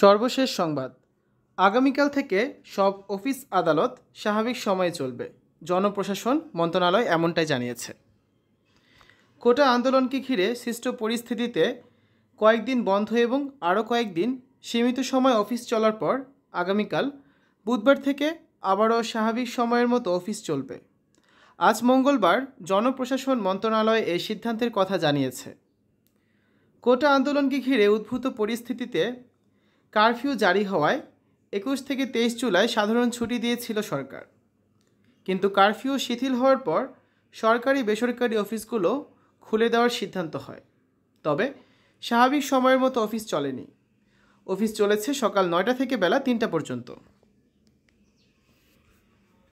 সর্বশেষ সংবাদ আগামীকাল থেকে সব অফিস আদালত স্বাভাবিক সময়ে চলবে জনপ্রশাসন মন্ত্রণালয় এমনটাই জানিয়েছে কোটা আন্দোলনকে ঘিরে সৃষ্ট পরিস্থিতিতে কয়েকদিন বন্ধ এবং আরও কয়েকদিন সীমিত সময় অফিস চলার পর আগামীকাল বুধবার থেকে আবারও স্বাভাবিক সময়ের মতো অফিস চলবে আজ মঙ্গলবার জনপ্রশাসন মন্ত্রণালয় এই সিদ্ধান্তের কথা জানিয়েছে কোটা আন্দোলনকে ঘিরে উদ্ভূত পরিস্থিতিতে কারফিউ জারি হওয়ায় একুশ থেকে তেইশ জুলাই সাধারণ ছুটি দিয়েছিল সরকার কিন্তু কারফিউ শিথিল হওয়ার পর সরকারি বেসরকারি অফিসগুলো খুলে দেওয়ার সিদ্ধান্ত হয় তবে স্বাভাবিক সময়ের মতো অফিস চলেনি অফিস চলেছে সকাল নয়টা থেকে বেলা তিনটা পর্যন্ত